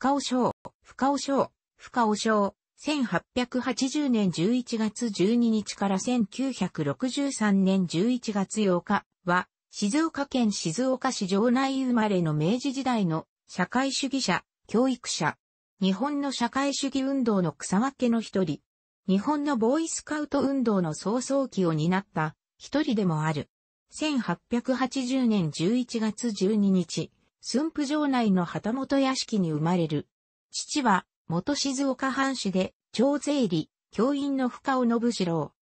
深尾省、深尾省、深尾翔、1880年11月12日から1963年11月8日は、静岡県静岡市城内生まれの明治時代の社会主義者、教育者。日本の社会主義運動の草分けの一人。日本のボーイスカウト運動の早々期を担った一人でもある。1880年11月12日、駿府城内の旗本屋敷に生まれる。父は、元静岡藩士で、長税理、教員の深尾信次郎。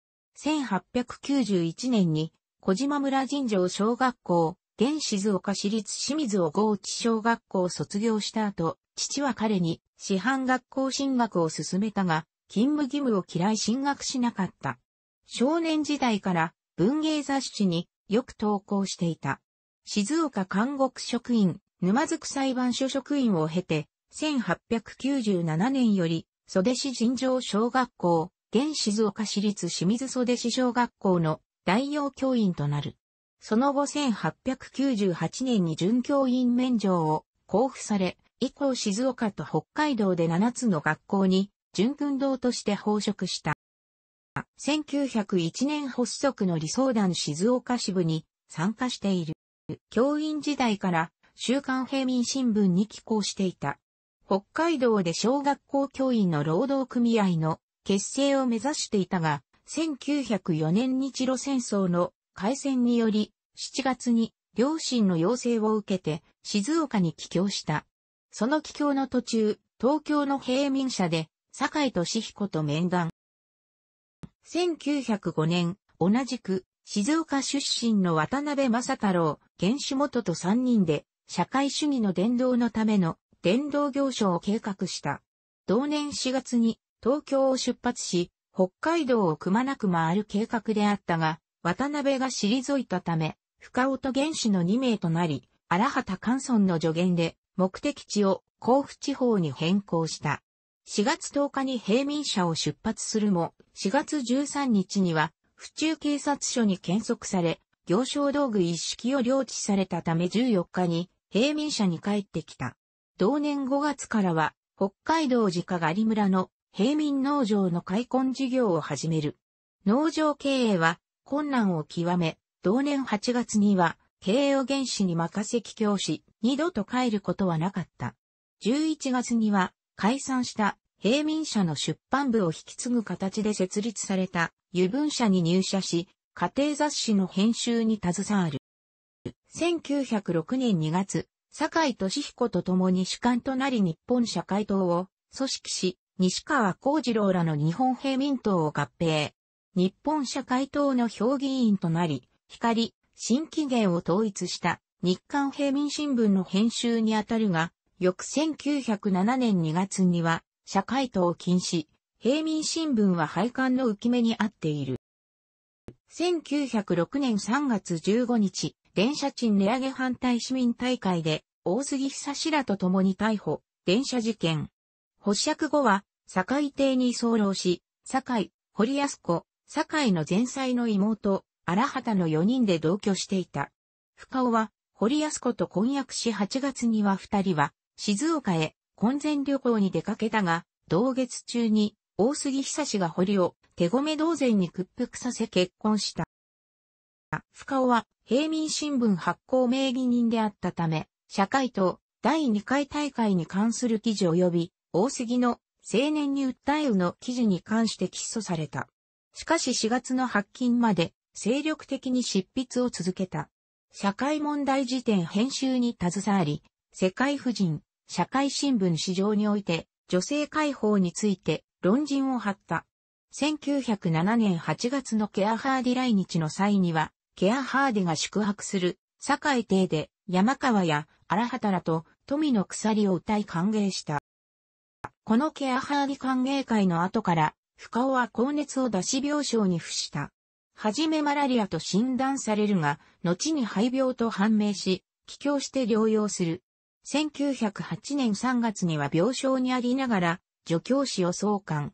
1891年に、小島村尋常小学校、現静岡市立清水小豪地小学校を卒業した後、父は彼に、師範学校進学を勧めたが、勤務義務を嫌い進学しなかった。少年時代から文芸雑誌によく投稿していた。静岡監獄職員沼津区裁判所職員を経て、1897年より、袖市尋常小学校、現静岡市立清水袖市小学校の代用教員となる。その後1898年に準教員免状を交付され、以降静岡と北海道で7つの学校に準訓導として報職した。1901年発足の理想団静岡支部に参加している。教員時代から週刊平民新聞に寄稿していた。北海道で小学校教員の労働組合の結成を目指していたが、1904年日露戦争の開戦により、7月に両親の要請を受けて静岡に帰郷した。その帰郷の途中、東京の平民社で、坂井俊彦と面談。1905年、同じく、静岡出身の渡辺正太郎、原子元と3人で、社会主義の伝道のための伝道行商を計画した。同年4月に東京を出発し、北海道をくまなく回る計画であったが、渡辺が退いたため、深尾と原始の2名となり、荒畑関村の助言で目的地を甲府地方に変更した。4月10日に平民社を出発するも、4月13日には、府中警察署に検索され、行商道具一式を領地されたため14日に、平民社に帰ってきた。同年5月からは、北海道自家狩村の平民農場の開墾事業を始める。農場経営は困難を極め、同年8月には経営を原始に任せ帰郷し、二度と帰ることはなかった。11月には解散した平民社の出版部を引き継ぐ形で設立された油分社に入社し、家庭雑誌の編集に携わる。1906年2月、坂井俊彦と共に主幹となり日本社会党を組織し、西川幸次郎らの日本平民党を合併。日本社会党の評議員となり、光、新起源を統一した日韓平民新聞の編集にあたるが、翌1907年2月には社会党を禁止、平民新聞は廃刊の浮き目にあっている。1906年3月15日、電車賃値上げ反対市民大会で、大杉久志らと共に逮捕、電車事件。発釈後は、堺邸に候浪し、堺、堀安子、堺の前妻の妹、荒畑の4人で同居していた。深尾は、堀安子と婚約し8月には2人は、静岡へ、婚前旅行に出かけたが、同月中に、大杉久志が堀を手込め同然に屈服させ結婚した。が、深尾は、平民新聞発行名義人であったため、社会党第2回大会に関する記事及び、大杉の青年に訴えうの記事に関して起訴された。しかし4月の発禁まで精力的に執筆を続けた。社会問題辞典編集に携わり、世界婦人、社会新聞市場において女性解放について論陣を張った。1907年8月のケアハーディ来日の際には、ケアハーデが宿泊する、堺邸で山川や荒畑らと富の鎖を歌い歓迎した。このケアハーデ歓迎会の後から、深尾は高熱を出し病床に付した。はじめマラリアと診断されるが、後に肺病と判明し、帰郷して療養する。1908年3月には病床にありながら、助教師を送還。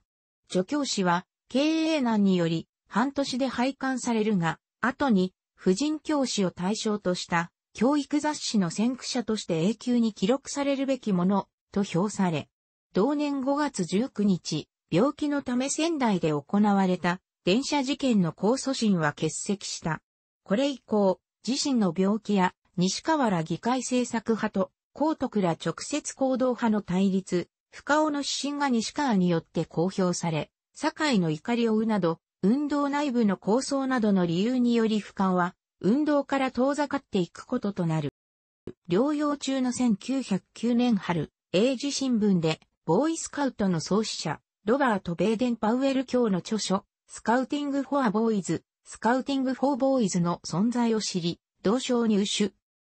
助教師は、経営難により、半年で廃刊されるが、後に、婦人教師を対象とした教育雑誌の先駆者として永久に記録されるべきものと評され、同年5月19日、病気のため仙台で行われた電車事件の控訴審は欠席した。これ以降、自身の病気や西川ら議会政策派と高徳ら直接行動派の対立、深尾の指針が西川によって公表され、堺の怒りをうなど、運動内部の構想などの理由により俯瞰は、運動から遠ざかっていくこととなる。療養中の1909年春、英字新聞で、ボーイスカウトの創始者、ロバート・ベーデン・パウエル教の著書、スカウティング・フォア・ボーイズ、スカウティング・フォー・ボーイズの存在を知り、同賞入手。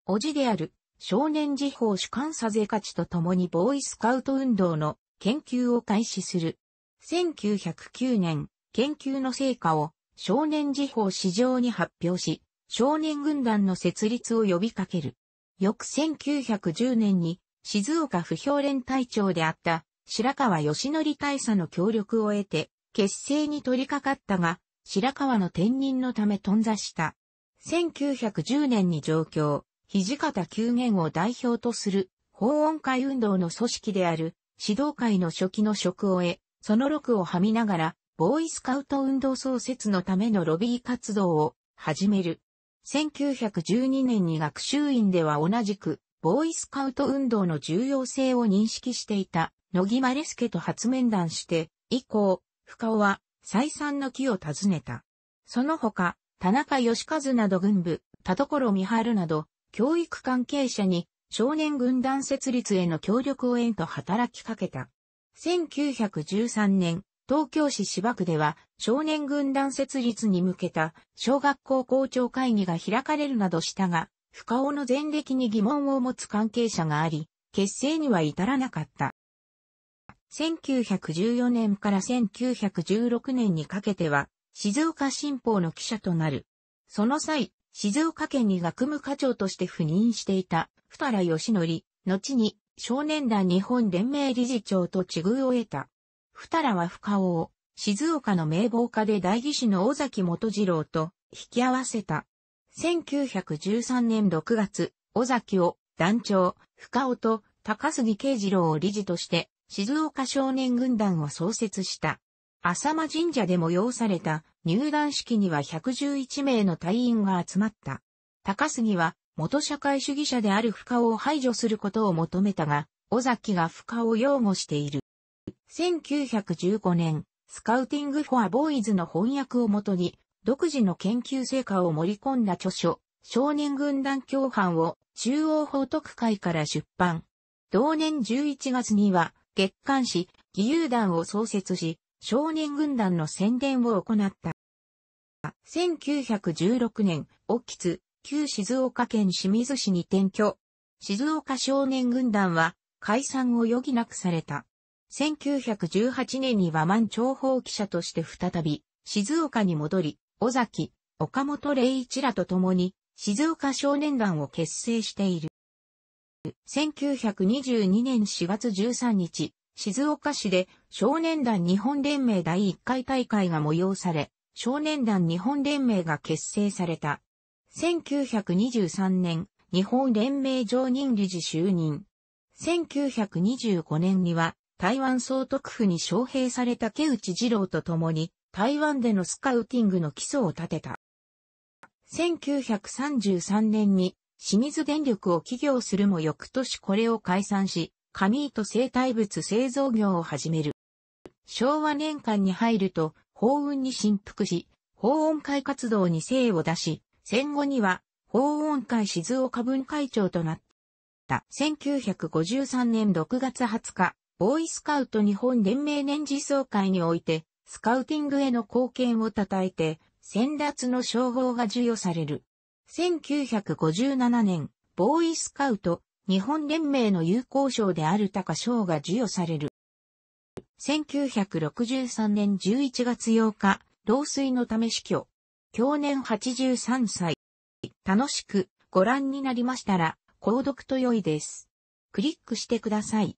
おじである、少年時報主観査税価値と共にボーイスカウト運動の研究を開始する。1909年、研究の成果を少年時報市場に発表し、少年軍団の設立を呼びかける。翌1910年に静岡不評連隊長であった白川義則大佐の協力を得て結成に取り掛かったが白川の転任のため頓挫した。1910年に上京、土方急元を代表とする法音会運動の組織である指導会の初期の職を得、その録をはみながらボーイスカウト運動創設のためのロビー活動を始める。1912年に学習院では同じく、ボーイスカウト運動の重要性を認識していた、野木マレスケと初面談して、以降、深尾は、再三の木を訪ねた。その他、田中義和など軍部、田所美春など、教育関係者に、少年軍団設立への協力を縁と働きかけた。1913年、東京市芝区では少年軍団設立に向けた小学校校長会議が開かれるなどしたが、深尾の前歴に疑問を持つ関係者があり、結成には至らなかった。1914年から1916年にかけては、静岡新報の記者となる。その際、静岡県に学務課長として赴任していた、二原義則、後に少年団日本連盟理事長と地遇を得た。二良は深尾静岡の名簿家で代議士の尾崎元次郎と引き合わせた。1913年6月、尾崎を団長、深尾と高杉慶次郎を理事として静岡少年軍団を創設した。浅間神社で催された入団式には111名の隊員が集まった。高杉は元社会主義者である深尾を排除することを求めたが、尾崎が深尾を擁護している。1915年、スカウティング・フォア・ボーイズの翻訳をもとに、独自の研究成果を盛り込んだ著書、少年軍団共犯を中央報徳会から出版。同年11月には、月刊誌、義勇団を創設し、少年軍団の宣伝を行った。1916年、沖津、旧静岡県清水市に転居。静岡少年軍団は解散を余儀なくされた。1918年には満長報記者として再び、静岡に戻り、尾崎、岡本玲一らと共に、静岡少年団を結成している。1922年4月13日、静岡市で少年団日本連盟第1回大会が催され、少年団日本連盟が結成された。1923年、日本連盟常任理事就任。1925年には台湾総督府に招聘された毛内二郎と共に、台湾でのスカウティングの基礎を立てた。1933年に清水電力を起業するも翌年これを解散し、紙糸生体物製造業を始める。昭和年間に入ると、法運に振幅し、法音会活動に精を出し、戦後には法音会静岡分会長となった。1953年6月20日、ボーイスカウト日本連盟年次総会において、スカウティングへの貢献を称えて、先達の称号が授与される。1957年、ボーイスカウト、日本連盟の友好賞である高賞が授与される。1963年11月8日、老衰のため死去。去年83歳。楽しくご覧になりましたら、購読と良いです。クリックしてください。